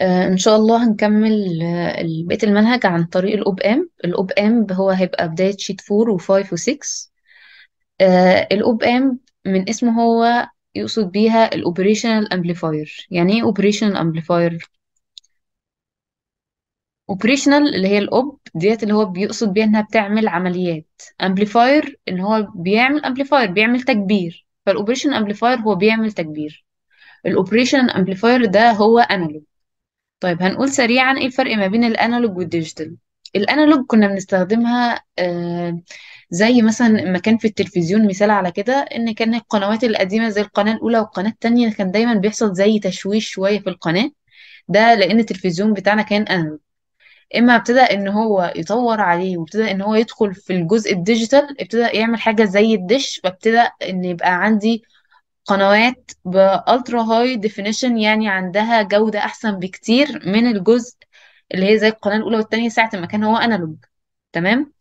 آه، ان شاء الله هنكمل آه، بقيه المنهج عن طريق الاوب امب الاوب امب هو هيبقى بدايه شيت 4 و5 و6 الاوب امب من اسمه هو يقصد بيها الاوبريشنال امبليفاير يعني ايه اوبريشنال امبليفاير اوبريشنال اللي هي الاوب ديت اللي هو بيقصد بيها انها بتعمل عمليات امبليفاير ان هو بيعمل امبليفاير بيعمل تكبير فالاوبريشنال امبليفاير هو بيعمل تكبير الاوبريشنال امبليفاير ده هو انالوج طيب هنقول سريعا ايه الفرق ما بين الانالوج والديجيتال الانالوج كنا بنستخدمها آه، زي مثلا ما كان في التلفزيون مثال على كده ان كان القنوات القديمه زي القناه الاولى والقناه الثانيه كان دايما بيحصل زي تشويش شويه في القناه ده لان التلفزيون بتاعنا كان انالوج اما ابتدى ان هو يطور عليه وابتدى ان هو يدخل في الجزء الديجيتال ابتدى يعمل حاجه زي الدش فابتدى ان يبقى عندي قنوات بالترا هاي ديفينيشن يعني عندها جوده احسن بكتير من الجزء اللي هي زي القناه الاولى والثانيه ساعه ما كان هو انالوج تمام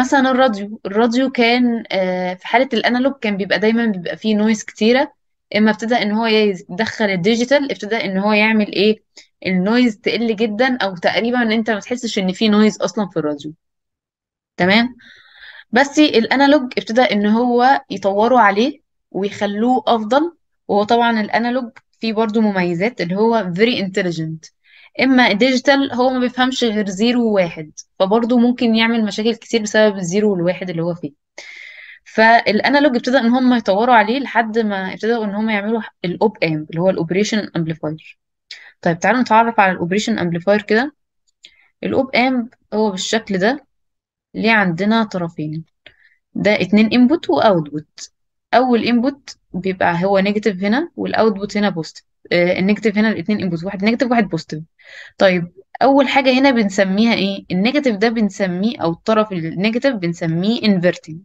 مثلا الراديو الراديو كان آه، في حاله الانالوج كان بيبقى دايما بيبقى فيه نويز كتيره اما ابتدى ان هو يدخل الديجيتال ابتدى ان هو يعمل ايه النويز تقل جدا او تقريبا ان انت ما تحسش ان في نويز اصلا في الراديو تمام بس الانالوج ابتدى ان هو يطوروا عليه ويخلوه افضل وهو طبعا الانالوج فيه برضو مميزات اللي هو very intelligent اما الديجيتال هو ما بيفهمش غير زيرو وواحد فبرضه ممكن يعمل مشاكل كتير بسبب الزيرو والواحد اللي هو فيه فالانالوج ابتدى ان هم يطوروا عليه لحد ما ابتدوا ان هم يعملوا الاوب ام اللي هو الاوبريشن امبليفاير طيب تعالوا نتعرف على الاوبريشن امبليفاير كده الاوب ام هو بالشكل ده ليه عندنا طرفين ده اتنين انبوت واوتبوت اول انبوت بيبقى هو نيجاتيف هنا والاوتبوت هنا بوزيتيف آه، النيجاتيف هنا الاثنين انبوت واحد نيجاتيف واحد بوزيتيف طيب اول حاجه هنا بنسميها ايه النيجاتيف ده بنسميه او الطرف النيجاتيف بنسميه انفيرتنج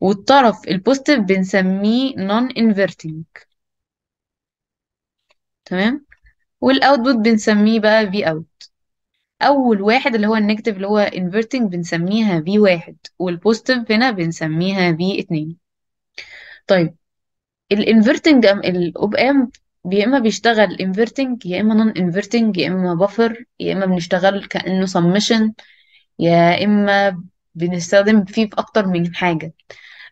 والطرف البوزيتيف بنسميه نون انفيرتنج تمام والاوتبوت بنسميه بقى في اوت اول واحد اللي هو النيجاتيف اللي هو انفيرتنج بنسميها في واحد والبوزيتيف هنا بنسميها في اتنين طيب الانفرتنج الاوب امب يا اما بيشتغل انفرتنج يا اما نون انفرتنج يا اما بفر يا اما بنشتغل كانه سمشن يا اما بنستخدم فيه في اكتر من حاجه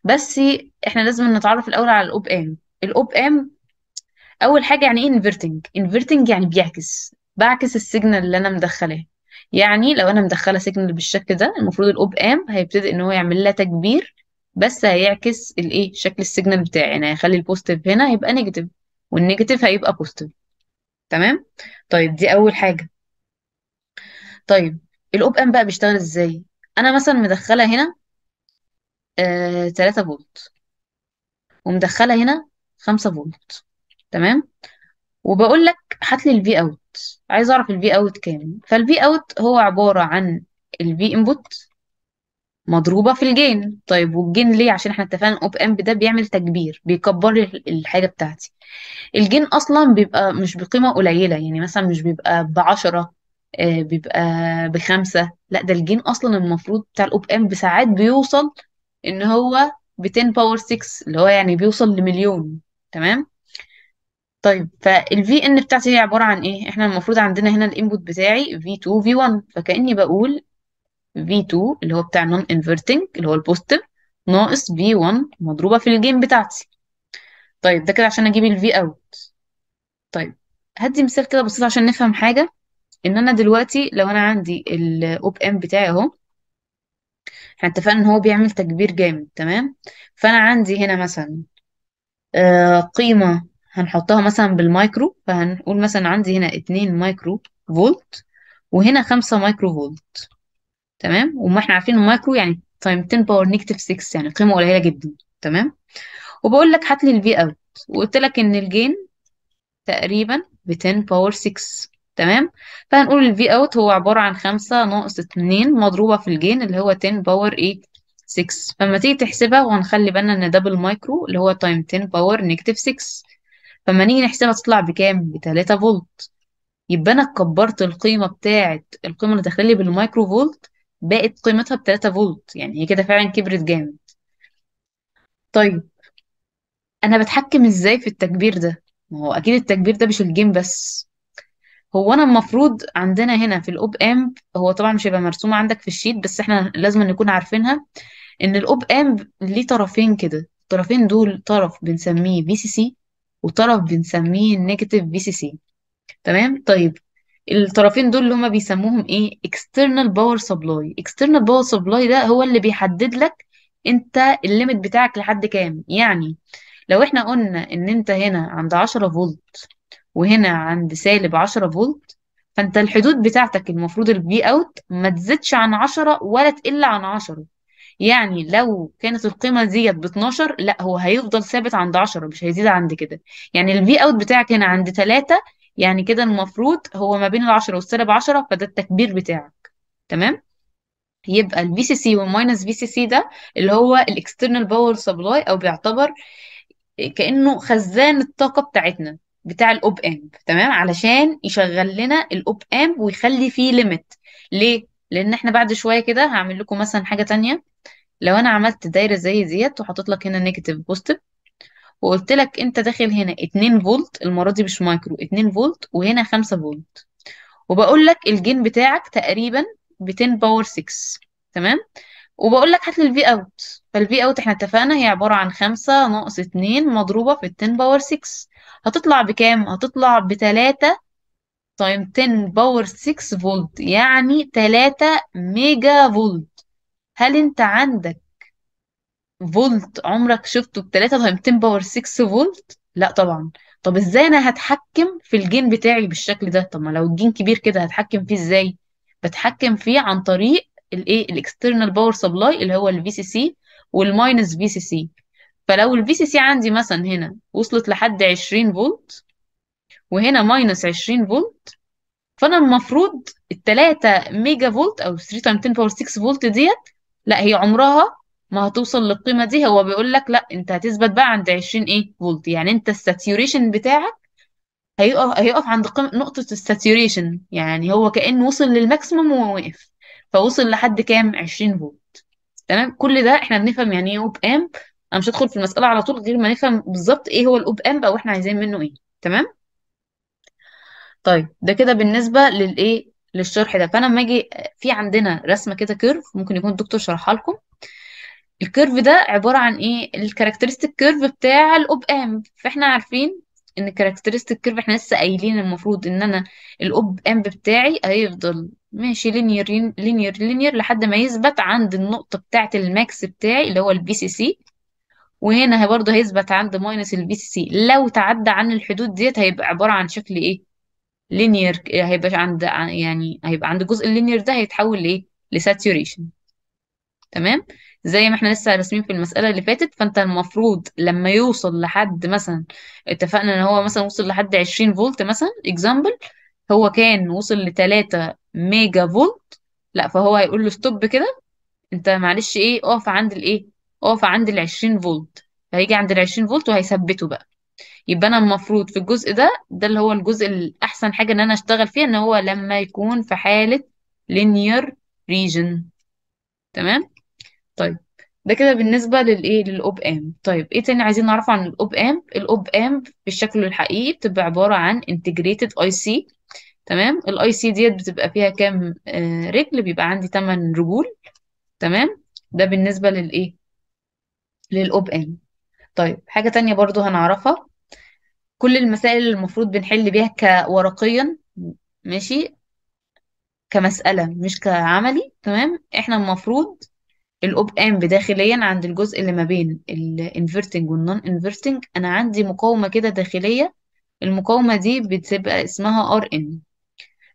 بس احنا لازم نتعرف الاول على الاوب ام الاوب ام اول حاجه يعني ايه انفرتنج انفرتنج يعني بيعكس بعكس السيجنال اللي انا مدخلاه يعني لو انا مدخله سيجنال بالشكل ده المفروض الاوب ام هيبتدي ان هو يعمل لها تكبير بس هيعكس الايه شكل السيجنال بتاعي يعني هيخلي البوزيتيف هنا هيبقى نيجاتيف والنيجاتيف هيبقى بوزيتيف تمام طيب دي اول حاجه طيب الاوب ام بقى بيشتغل ازاي انا مثلا مدخله هنا آه 3 فولت ومدخله هنا 5 فولت تمام وبقول لك هات لي الفي اوت عايز اعرف الفي اوت كام فالفي اوت هو عباره عن الفي انبوت مضروبة في الجين طيب والجين ليه عشان احنا اتفقنا اوب امب ده بيعمل تكبير بيكبر لي الحاجة بتاعتي الجين اصلا بيبقى مش بقيمة قليلة يعني مثلا مش بيبقى بعشرة 10 آه، بيبقى بخمسة لا ده الجين اصلا المفروض بتاع الاوب امب ساعات بيوصل ان هو ب 10 باور 6 اللي هو يعني بيوصل لمليون تمام طيب فالفي ان بتاعتي هي عبارة عن ايه احنا المفروض عندنا هنا الانبوت بتاعي في 2 في 1 فكأني بقول V2 اللي هو بتاع نون انفرتنج اللي هو البوزيتيف ناقص V1 مضروبة في الجيم بتاعتي طيب ده كده عشان اجيب ال V out طيب هدي مثال كده بسيط عشان نفهم حاجة ان انا دلوقتي لو انا عندي op -M بتاعي اهو احنا اتفقنا ان هو بيعمل تكبير جامد تمام فانا عندي هنا مثلا آه قيمة هنحطها مثلا بالمايكرو فهنقول مثلا عندي هنا اتنين مايكرو فولت وهنا خمسة مايكرو فولت تمام وما احنا عارفين المايكرو يعني تايم 10 باور نيجاتيف 6 يعني قيمه قليله جدا تمام وبقول لك هات لي الفي اوت وقلت لك ان الجين تقريبا ب 10 باور 6 تمام فهنقول الفي اوت هو عباره عن 5 ناقص 2 مضروبه في الجين اللي هو 10 باور 8 6 فلما تيجي تحسبها وهنخلي بالنا ان ده مايكرو اللي هو تايم 10 باور نيجاتيف 6 فلما نيجي نحسبها تطلع بكام ب 3 فولت يبقى انا كبرت القيمه بتاعه القيمه اللي داخله لي بالمايكرو فولت بقت قيمتها ب 3 فولت يعني هي كده فعلا كبرت جامد طيب انا بتحكم ازاي في التكبير ده ما هو اكيد التكبير ده مش الجيم بس هو انا المفروض عندنا هنا في الاوب امب هو طبعا مش هيبقى مرسومه عندك في الشيت بس احنا لازم نكون عارفينها ان الاوب امب ليه طرفين كده الطرفين دول طرف بنسميه في سي سي وطرف بنسميه نيجاتيف في سي سي تمام طيب الطرفين دول اللي هما بيسموهم ايه external power supply external power supply ده هو اللي بيحدد لك انت الليميت بتاعك لحد كام يعني لو احنا قلنا ان انت هنا عند 10 فولت وهنا عند سالب 10 فولت فانت الحدود بتاعتك المفروض البي اوت ما تزيدش عن 10 ولا تقل عن 10 يعني لو كانت القيمه ديت ب 12 لا هو هيفضل ثابت عند 10 مش هيزيد عند كده يعني البي اوت بتاعك هنا عند 3 يعني كده المفروض هو ما بين العشرة والسالب عشرة فده التكبير بتاعك تمام يبقى ال VCC سي والماينس VCC ده اللي هو الاكسترنال باور سبلاي او بيعتبر كانه خزان الطاقه بتاعتنا بتاع الاوب امب تمام علشان يشغل لنا الاوب امب ويخلي فيه ليميت ليه لان احنا بعد شويه كده هعمل لكم مثلا حاجه تانية لو انا عملت دايره زي ديت وحطيت لك هنا نيجاتيف positive وقلت لك انت داخل هنا 2 فولت المره دي مش مايكرو 2 فولت وهنا 5 فولت وبقول لك الجين بتاعك تقريبا ب 10 باور 6 تمام وبقول لك هات لي الفي اوت فالفي اوت احنا اتفقنا هي عباره عن 5 ناقص 2 مضروبه في 10 باور 6 هتطلع بكام هتطلع ب 3 تايم 10 باور 6 فولت يعني 3 ميجا فولت هل انت عندك فولت عمرك شفته ب 3 ضرب 10 باور 6 فولت لا طبعا طب ازاي انا هتحكم في الجين بتاعي بالشكل ده طب ما لو الجين كبير كده هتحكم فيه ازاي بتحكم فيه عن طريق الايه الاكسترنال باور سبلاي اللي هو الفي سي سي والماينس في سي سي فلو الفي سي سي عندي مثلا هنا وصلت لحد 20 فولت وهنا ماينس 20 فولت فانا المفروض ال 3 ميجا فولت او 3 تايم 10 باور 6 فولت ديت لا هي عمرها ما هتوصل للقيمة دي هو بيقول لك لا انت هتثبت بقى عند 20 ايه فولت يعني انت الساتيوريشن بتاعك هيقف هيقف عند نقطة الساتيوريشن يعني هو كأنه وصل للماكسيمم ووقف فوصل لحد كام 20 فولت تمام كل ده احنا بنفهم يعني ايه اوب امب انا مش هدخل في المسألة على طول غير ما نفهم بالظبط ايه هو الاوب امب او احنا عايزين منه ايه تمام طيب ده كده بالنسبة للايه للشرح ده فانا لما اجي في عندنا رسمة كده كيرف ممكن يكون الدكتور شرحها لكم الكيرف ده عبارة عن ايه الكاركترستيك كيرف بتاع الاوب ام فاحنا عارفين ان الكاركترستيك كيرف احنا لسه قايلين المفروض ان انا الاوب ام بتاعي هيفضل ماشي لينير لينير لينير لحد ما يثبت عند النقطة بتاعة الماكس بتاعي اللي هو البي سي سي وهنا برضه هيثبت عند ماينس البي سي سي لو تعدى عن الحدود ديت هيبقى عبارة عن شكل ايه لينير هيبقى عند يعني هيبقى عند الجزء اللينير ده هيتحول لايه لساتوريشن تمام زي ما احنا لسه راسمين في المسألة اللي فاتت فانت المفروض لما يوصل لحد مثلا اتفقنا ان هو مثلا وصل لحد 20 فولت مثلا اكزامبل هو كان وصل لتلاتة ميجا فولت لا فهو هيقول له ستوب كده انت معلش ايه اقف عند الايه اقف عند ال 20 فولت هيجي عند ال 20 فولت وهيثبته بقى يبقى انا المفروض في الجزء ده ده اللي هو الجزء الاحسن حاجه ان انا اشتغل فيها ان هو لما يكون في حاله linear region تمام طيب ده كده بالنسبة للإيه للأوب آمب طيب إيه تاني عايزين نعرفه عن الأوب آمب الأوب آمب بالشكل الحقيقي بتبقى عبارة عن integrated IC تمام الاي سي ديت بتبقى فيها كام آه، رجل بيبقى عندي 8 رجول تمام ده بالنسبة للإيه للأوب آمب طيب حاجة تانية برضو هنعرفها كل المسائل اللي المفروض بنحل بيها كورقيا ماشي كمسألة مش كعملي تمام احنا المفروض الأوب أمب داخليا عند الجزء اللي ما بين الانفرتنج والنون انفرتنج أنا عندي مقاومة كده داخلية المقاومة دي بتبقى اسمها ار ان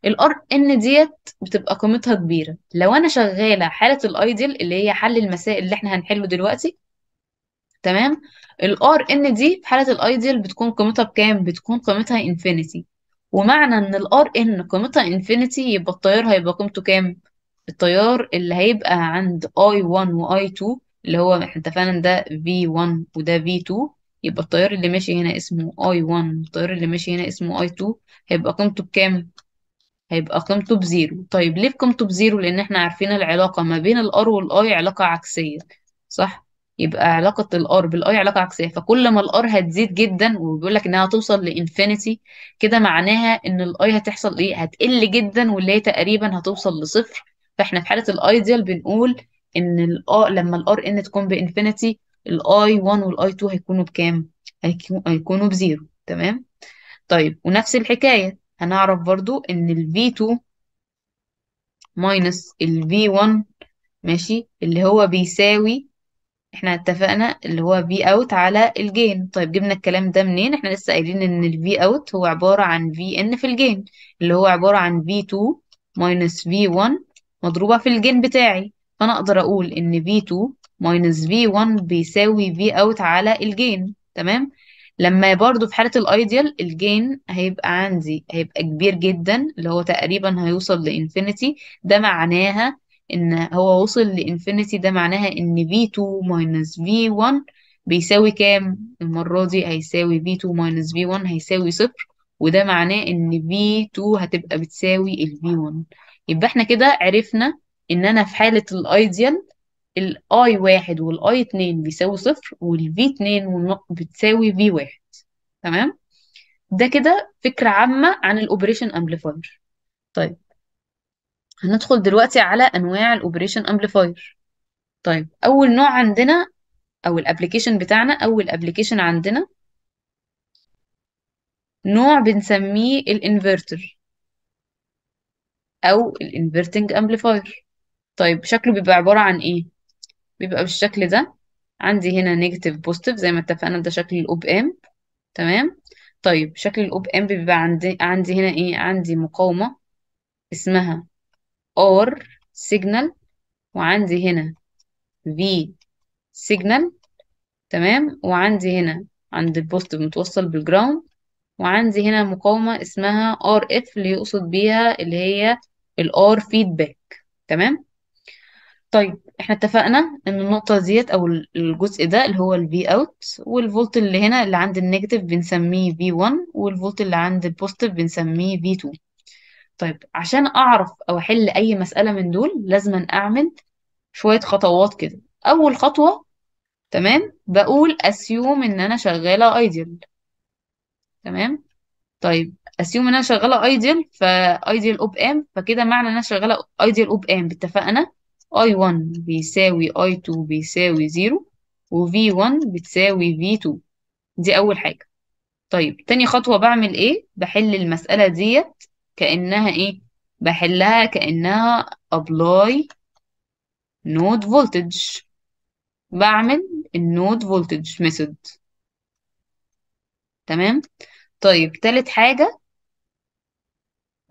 الار ان ديت بتبقى قيمتها كبيرة لو أنا شغالة حالة الايدل اللي هي حل المسائل اللي احنا هنحله دلوقتي تمام الار ان دي في حالة الايدل بتكون قيمتها بكام بتكون قيمتها انفينيتي ومعنى ان الار ان قيمتها انفينيتي يبقى التيار هيبقى قيمته كام التيار اللي هيبقى عند I1 و I2 اللي هو احنا اتفقنا ده V1 وده V2 يبقى التيار اللي ماشي هنا اسمه I1 والتيار اللي ماشي هنا اسمه I2 هيبقى قيمته بكام؟ هيبقى قيمته بزيرو طيب ليه قيمته بزيرو؟ لأن احنا عارفين العلاقة ما بين الار I علاقة عكسية صح؟ يبقى علاقة الار I علاقة عكسية فكل ما R هتزيد جدا وبيقول لك انها توصل لانفينيتي كده معناها ان I هتحصل ايه؟ هتقل جدا واللي هي تقريبا هتوصل لصفر فاحنا في حاله الايديال بنقول ان الار لما الار ان تكون بانفينيتي الاي 1 والاي 2 هيكونوا بكام هيكونوا بزيرو تمام طيب ونفس الحكايه هنعرف برضو ان ال V2 ماينس ال V1 ماشي اللي هو بيساوي احنا اتفقنا اللي هو V اوت على الجين طيب جبنا الكلام ده منين احنا لسه قايلين ان الفي V هو عبارة عن VN في الجين اللي هو عبارة عن V2 ماينس V1 مضروبة في الجين بتاعي فأنا أقدر أقول إن V2 ماينس V1 بيساوي V out على الجين تمام لما برضو في حالة الايديال الجين هيبقى عندي هيبقى كبير جدا اللي هو تقريبا هيوصل لانفينيتي ده معناها ان هو وصل لانفينيتي ده معناها ان V2 ماينس V1 بيساوي كام المرة دي هيساوي V2 ماينس V1 هيساوي صفر وده معناه ان V2 هتبقى بتساوي ال V1 يبقى احنا كده عرفنا ان انا في حالة الايديال الاي واحد والاي اتنين بيساوي صفر والفي اتنين بتساوي في واحد تمام ده كده فكرة عامة عن الاوبريشن امبليفاير طيب هندخل دلوقتي على انواع الاوبريشن امبليفاير طيب اول نوع عندنا او الابلكيشن بتاعنا اول ابلكيشن عندنا نوع بنسميه الانفرتر أو الانفرتنج امبليفاير طيب شكله بيبقى عبارة عن إيه؟ بيبقى بالشكل ده عندي هنا نيجاتيف بوزيتيف زي ما اتفقنا ده شكل الأوب أمب تمام طيب شكل الأوب أمب بيبقى عندي عندي هنا إيه؟ عندي مقاومة اسمها R سيجنال وعندي هنا V سيجنال تمام وعندي هنا عند البوزيتيف متوصل بالجراوند وعندي هنا مقاومة اسمها اف اللي يقصد بيها اللي هي الار فيدباك تمام طيب احنا اتفقنا ان النقطة ديت او الجزء ده اللي هو الفي اوت والفولت اللي هنا اللي عند النيجاتيف بنسميه في 1 والفولت اللي عند البوزيتيف بنسميه في 2 طيب عشان اعرف او احل اي مسألة من دول لازم اعمل شوية خطوات كده اول خطوة تمام بقول اسيوم ان انا شغالة ايديال تمام طيب اسيوم ان انا شغاله ايديال فا ايديال اوب ام فكده معنى ان انا شغاله ايديال اوب ام اتفقنا اي 1 بيساوي اي 2 بيساوي 0 وفي 1 بتساوي في 2 دي اول حاجه طيب تاني خطوه بعمل ايه بحل المساله ديت كانها ايه بحلها كانها ابلاي نود فولتج بعمل النود فولتج ميثود تمام طيب تالت حاجة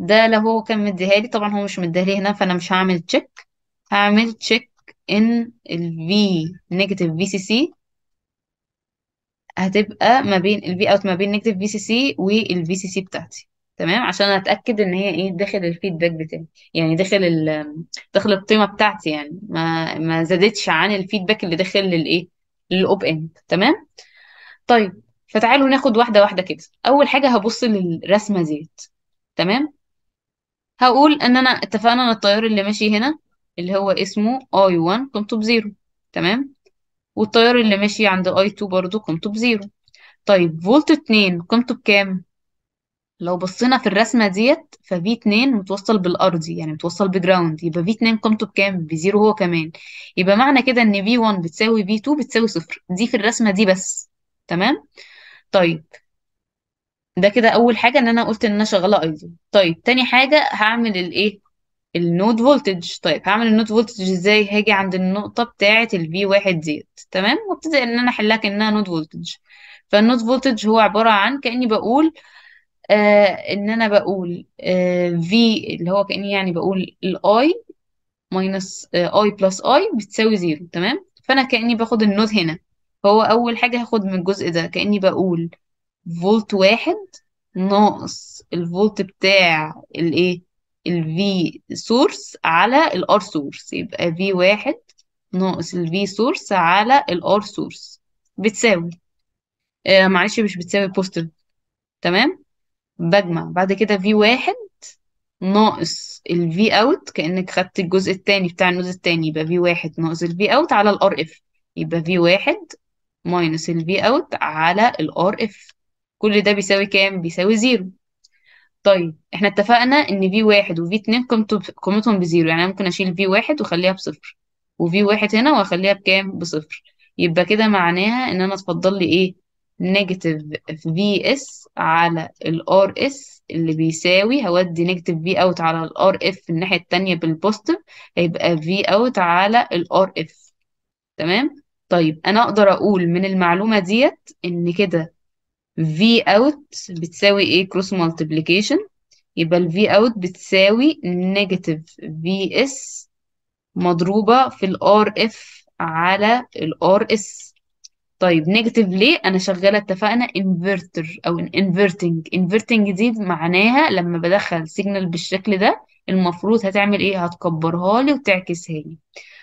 ده لو هو كان مديها لي طبعا هو مش مديها لي هنا فانا مش هعمل تشيك هعمل تشيك ان الفي نيجاتيف في سي سي هتبقى ما بين V اوت ما بين نيجاتيف في سي سي في سي سي بتاعتي تمام عشان اتاكد ان هي ايه داخل الفيدباك بتاعي يعني داخل ال داخل القيمه بتاعتي يعني ما ما زادتش عن الفيدباك اللي داخل للايه للاوب اند تمام طيب فتعالوا ناخد واحده واحده كده اول حاجه هبص للرسمه ديت تمام هقول ان انا اتفقنا ان التيار اللي ماشي هنا اللي هو اسمه I1 قيمته بزيرو تمام والتيار اللي ماشي عند I2 برضو قيمته بزيرو طيب فولت 2 قيمته بكام لو بصينا في الرسمة ديت ففي 2 متوصل بالأرضي يعني متوصل بجراوند يبقى في 2 قيمته بكام بزيرو هو كمان يبقى معنى كده ان في 1 بتساوي في 2 بتساوي صفر دي في الرسمة دي بس تمام طيب ده كده اول حاجه ان انا قلت ان انا شغاله ايزو طيب تاني حاجه هعمل الايه النود فولتج طيب هعمل النود فولتج ازاي هاجي عند النقطه بتاعه الفي واحد ديت تمام وابتدي ان انا احلها كانها نود فولتج فالنود فولتج هو عباره عن كاني بقول آه ان انا بقول آه v اللي هو كاني يعني بقول الاي ماينس اي بلس اي بتساوي زيرو تمام فانا كاني باخد النود هنا فهو اول حاجه هاخد من الجزء ده كاني بقول فولت واحد ناقص الفولت بتاع الايه V سورس على R سورس يبقى V واحد ناقص V سورس على R سورس بتساوي آه معلش مش بتساوي بوستد تمام بجمع بعد كده V واحد ناقص V out كأنك خدت الجزء التاني بتاع النوز التاني يبقى V واحد ناقص V out على R اف يبقى V واحد ماينس V out على R اف كل ده بيساوي كام بيساوي زيرو طيب احنا اتفقنا ان في واحد وفي اتنين قيمتهم بزيرو يعني ممكن اشيل في واحد واخليها بصفر وفي واحد هنا واخليها بكام بصفر يبقى كده معناها ان انا اتفضل لي ايه نيجاتيف في اس على الار اس اللي بيساوي هودي نيجاتيف في اوت على الار اف الناحيه التانية بالبوستيف هيبقى في اوت على الار اف تمام طيب انا اقدر اقول من المعلومه ديت ان كده V out بتساوي ايه cross multiplication يبقى ال V out بتساوي negative VS مضروبة في ال RF على ال RS طيب نيجاتيف ليه انا شغاله اتفقنا انفرتر او انفرتنج انفرتنج دي معناها لما بدخل سيجنال بالشكل ده المفروض هتعمل ايه هتكبرها لي وتعكسها لي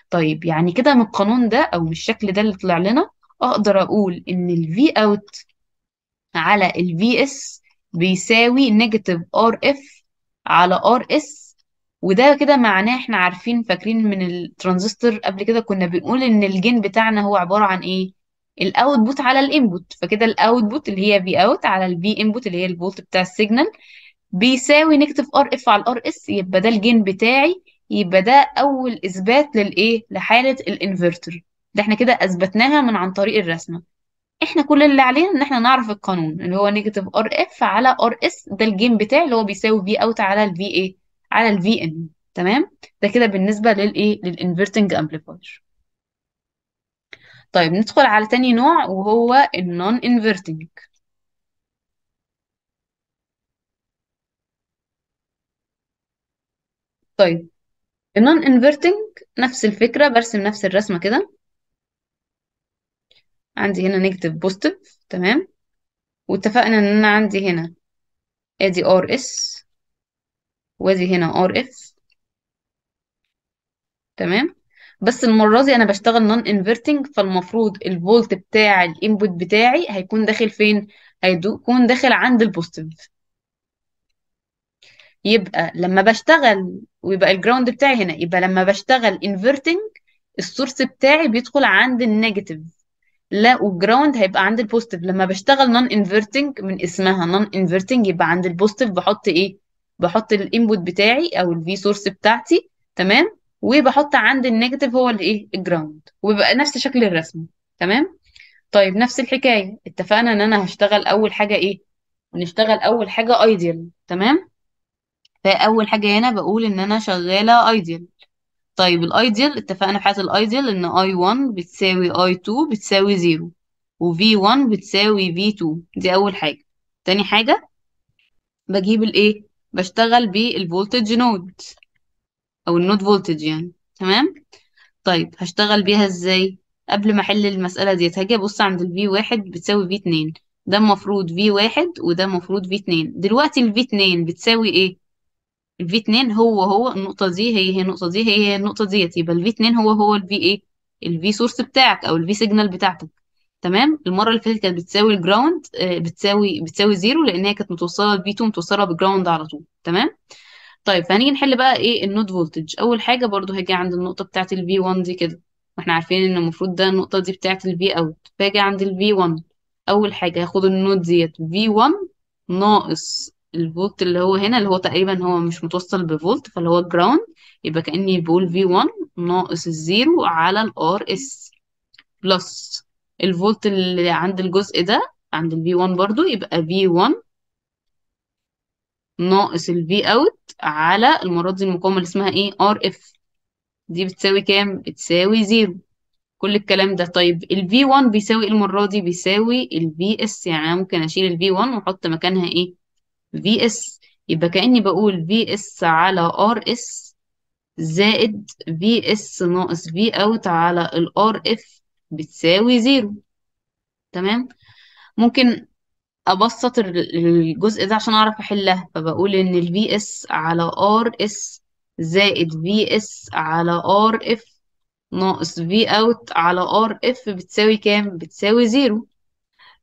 طيب يعني كده من القانون ده او من الشكل ده اللي طلع لنا اقدر اقول ان الفي اوت على الفي اس بيساوي نيجاتيف ار اف على ار اس وده كده معناه احنا عارفين فاكرين من الترانزستور قبل كده كنا بنقول ان الجين بتاعنا هو عباره عن ايه الاوتبوت على الانبوت فكده الاوتبوت اللي هي في اوت على الفي انبوت اللي هي الفولت بتاع السيجنال بيساوي نيجاتيف ار اف على الار اس يبقى ده الجين بتاعي يبقى ده اول اثبات للايه لحاله الانفرتر ده احنا كده اثبتناها من عن طريق الرسمه احنا كل اللي علينا ان احنا نعرف القانون اللي هو نيجاتيف ار اف على ار اس ده الجيم بتاعي اللي هو بيساوي في اوت على الفي ايه على الفي ان تمام ده كده بالنسبه للايه للانفرتنج امبليفاير طيب ندخل على تاني نوع وهو النون انفرتنج طيب النون انفرتنج نفس الفكره برسم نفس الرسمه كده عندي هنا نيجاتيف بوزيتيف تمام واتفقنا ان انا عندي هنا ادي ار اس وادي هنا ار اف تمام بس المرة دي أنا بشتغل نون انفرتنج فالمفروض الفولت بتاع الانبوت بتاعي هيكون داخل فين؟ هيكون داخل عند البوزيتيف يبقى لما بشتغل ويبقى الجراوند بتاعي هنا يبقى لما بشتغل انفرتنج السورس بتاعي بيدخل عند النيجاتيف لا والجراوند هيبقى عند البوزيتيف لما بشتغل نون انفيرتنج من اسمها نون انفيرتنج يبقى عند البوزيتيف بحط ايه بحط الانبوت بتاعي او الفي سورس بتاعتي تمام وبحط عند النيجاتيف هو الايه الجراوند وبيبقى نفس شكل الرسمه تمام طيب نفس الحكايه اتفقنا ان انا هشتغل اول حاجه ايه نشتغل اول حاجه ايديال تمام فاول حاجه هنا بقول ان انا شغاله ايديال طيب الايديال اتفقنا في حالة الايديال ان I1 بتساوي I2 بتساوي 0 و V1 بتساوي V2 دي أول حاجة تاني حاجة بجيب الايه بشتغل بالفولتج نود أو النود فولتج يعني تمام طيب هشتغل بيها ازاي قبل ما احل المسألة ديت هاجي ابص عند v1 بتساوي v2 ده المفروض v1 وده المفروض v2 دلوقتي v2 بتساوي ايه الفي 2 هو هو النقطة دي هي هي النقطة دي هي هي النقطة ديت يبقى الفي 2 هو هو الفي ايه الفي سورس بتاعك او الفي سيجنال بتاعتك تمام المرة اللي فاتت كانت بتساوي الجراوند آه، بتساوي بتساوي زيرو لان هي كانت متوصلة v 2 متوصلة بالجراوند على طول تمام طيب فهنيجي نحل بقى ايه النود فولتج اول حاجة برضو هاجي عند النقطة بتاعة الفي 1 دي كده واحنا عارفين ان المفروض ده النقطة دي بتاعة الفي اوت فاجي عند الفي 1 اول حاجة هاخد النود ديت في 1 ناقص الفولت اللي هو هنا اللي هو تقريبا هو مش متوصل بفولت فاللي هو جراوند يبقى كأني بقول V1 ناقص الزيرو على ال RS بلس الفولت اللي عند الجزء ده عند ال V1 برضو يبقى V1 ناقص ال V out على المرة دي المقاومة اللي اسمها ايه RF دي بتساوي كام؟ بتساوي زيرو كل الكلام ده طيب ال V1 بيساوي إيه المرة دي بيساوي ال VS يعني أنا ممكن أشيل ال V1 وأحط مكانها ايه؟ في اس يبقى كأني بقول في اس على ار اس زائد في اس ناقص في اوت على الار اف بتساوي زيرو تمام ممكن ابسط الجزء ده عشان اعرف احلها فبقول ان ال اس على ار اس زائد في اس على ار اف ناقص في اوت على ار اف بتساوي كام بتساوي زيرو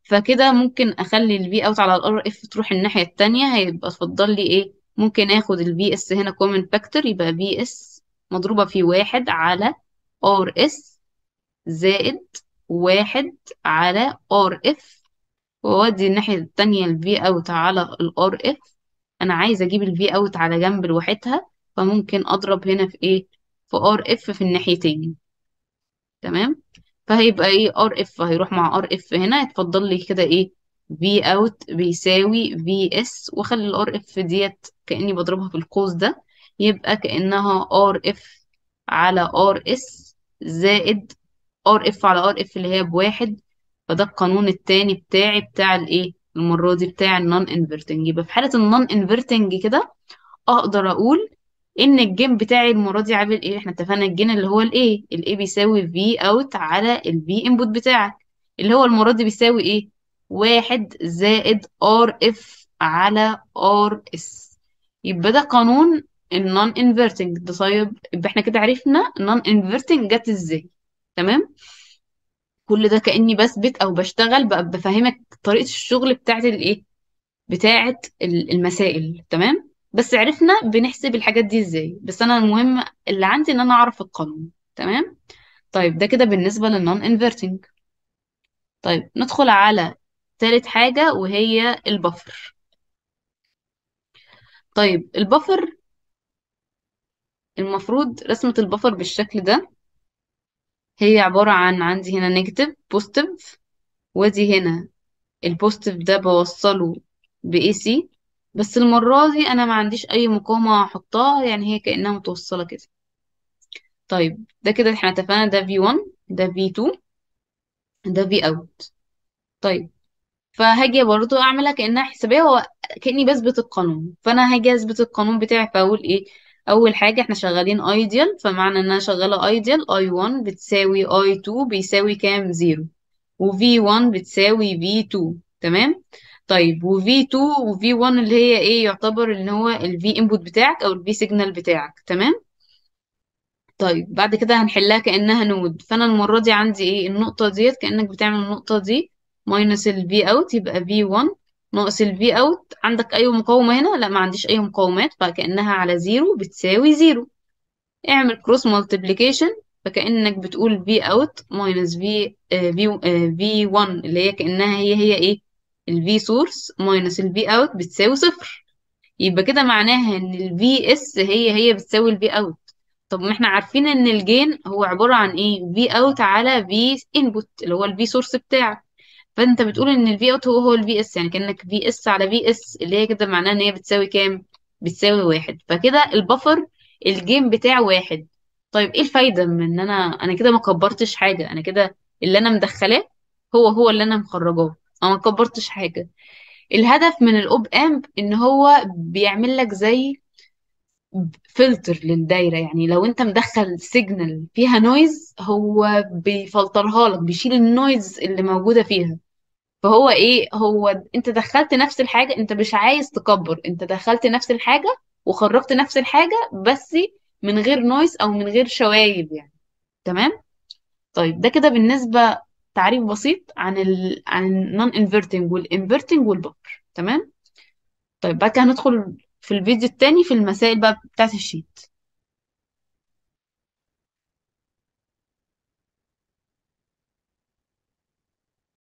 فكده ممكن اخلي الفي اوت على الار اف تروح الناحيه التانية هيبقى تفضل لي ايه ممكن اخد الفي اس هنا كومن فاكتور يبقى في اس مضروبه في واحد على ار اس زائد واحد على ار اف وودي الناحيه التانية الفي اوت على الار اف انا عايزه اجيب الفي اوت على جنب لوحدها فممكن اضرب هنا في ايه في ار اف في الناحيتين تمام فهيبقى ايه ار اف هيروح مع ار اف هنا يتفضل لي كده ايه في اوت بيساوي في اس واخلي الار اف ديت كاني بضربها في القوس ده يبقى كانها ار اف على ار اس زائد ار اف على ار اف اللي هي بواحد فده القانون التاني بتاعي بتاع الايه المره دي بتاع النون انفرتنج يبقى في حاله النون انفرتنج كده اقدر اقول ان الجين بتاعي المره دي عامل ايه احنا اتفقنا الجين اللي هو الايه الايه بيساوي في اوت على البي انبوت بتاعك اللي هو المره دي بيساوي ايه واحد زائد ار اف على ار اس يبقى ده قانون النون انفيرتنج ده طيب يبقى احنا كده عرفنا النون انفيرتنج جت ازاي تمام كل ده كاني بثبت او بشتغل بقى بفهمك طريقه الشغل بتاعت الايه بتاعت المسائل تمام بس عرفنا بنحسب الحاجات دي ازاي بس انا المهم اللي عندي ان انا اعرف القانون تمام طيب ده كده بالنسبه للنون انفيرتنج طيب ندخل على تالت حاجه وهي البفر طيب البفر المفروض رسمه البفر بالشكل ده هي عباره عن عندي هنا نيجاتيف بوزيتيف وادي هنا البوزيتيف ده بوصله باي AC بس المرة دي أنا ما عنديش أي مقاومة أحطها يعني هي كأنها متوصلة كده طيب ده كده احنا اتفقنا ده V1 ده V2 ده V out طيب فهاجي برضو أعملها كأنها حسابية هو كأني بثبت القانون فأنا هاجي أثبت القانون بتاعي فأقول إيه أول حاجة احنا شغالين ايديال فمعنى إن أنا شغالة ايديال I1 بتساوي I2 بيساوي كام؟ زيرو و V1 بتساوي V2 تمام؟ طيب و V2 و V1 اللي هي ايه يعتبر ان هو ال V input بتاعك او ال V signal بتاعك تمام طيب بعد كده هنحلها كأنها نود فانا المرة دي عندي ايه النقطة ديت كأنك بتعمل النقطة دي ماينس ال V يبقى V1 ناقص ال V عندك اي مقاومة هنا لا ما عنديش اي مقاومات فكأنها على زيرو بتساوي زيرو اعمل كروس مالتيبليكيشن فكأنك بتقول V اوت ماينس V في آه، V1 آه، اللي هي كأنها هي هي ايه ال source minus ماينس V out بتساوي صفر يبقى كده معناها ان ال V S هي هي بتساوي ال V out طب ما احنا عارفين ان الجين هو عبارة عن ايه V out على V input اللي هو ال V source بتاعك فانت بتقول ان ال V out هو هو ال V S يعني كانك V S على V S اللي هي كده معناها ان هي بتساوي كام بتساوي واحد فكده البفر الجين بتاعه واحد طيب ايه الفايده من ان انا انا كده ما كبرتش حاجه انا كده اللي انا مدخلاه هو هو اللي انا مخرجاه انا ما كبرتش حاجه الهدف من الاوب امب ان هو بيعمل لك زي فلتر للدايره يعني لو انت مدخل سيجنال فيها نويز هو بيفلترها لك بيشيل النويز اللي موجوده فيها فهو ايه هو انت دخلت نفس الحاجه انت مش عايز تكبر انت دخلت نفس الحاجه وخرجت نفس الحاجه بس من غير نويز او من غير شوايب يعني تمام طيب ده كده بالنسبه تعريف بسيط عن ال عن النون انفيرتنج والانفيرتنج والبكر تمام طيب بعد كده هندخل في الفيديو التاني في المسائل بقى بتاعت الشيت